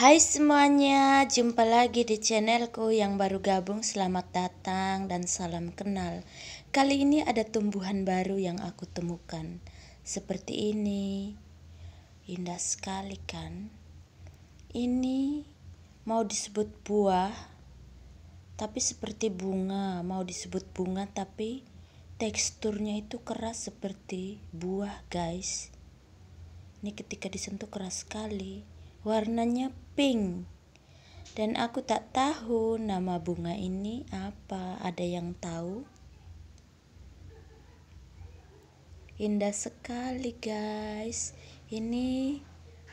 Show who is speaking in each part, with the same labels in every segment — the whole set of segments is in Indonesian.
Speaker 1: Hai semuanya, jumpa lagi di channelku yang baru gabung Selamat datang dan salam kenal Kali ini ada tumbuhan baru yang aku temukan Seperti ini Indah sekali kan Ini mau disebut buah Tapi seperti bunga Mau disebut bunga tapi teksturnya itu keras seperti buah guys Ini ketika disentuh keras sekali warnanya pink. Dan aku tak tahu nama bunga ini apa. Ada yang tahu? Indah sekali, guys. Ini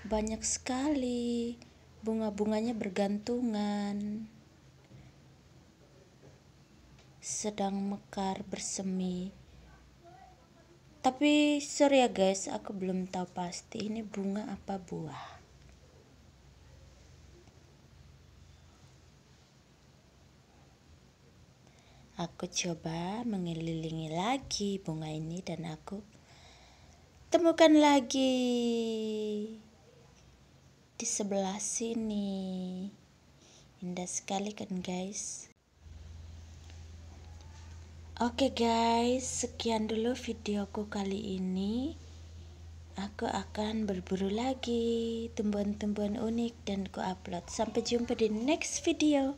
Speaker 1: banyak sekali bunga-bunganya bergantungan. Sedang mekar bersemi tapi sorry ya guys aku belum tahu pasti ini bunga apa buah Aku coba mengelilingi lagi bunga ini dan aku temukan lagi di sebelah sini. Indah sekali kan guys? Oke guys, sekian dulu videoku kali ini. Aku akan berburu lagi tumbuhan-tumbuhan unik dan ku upload. Sampai jumpa di next video.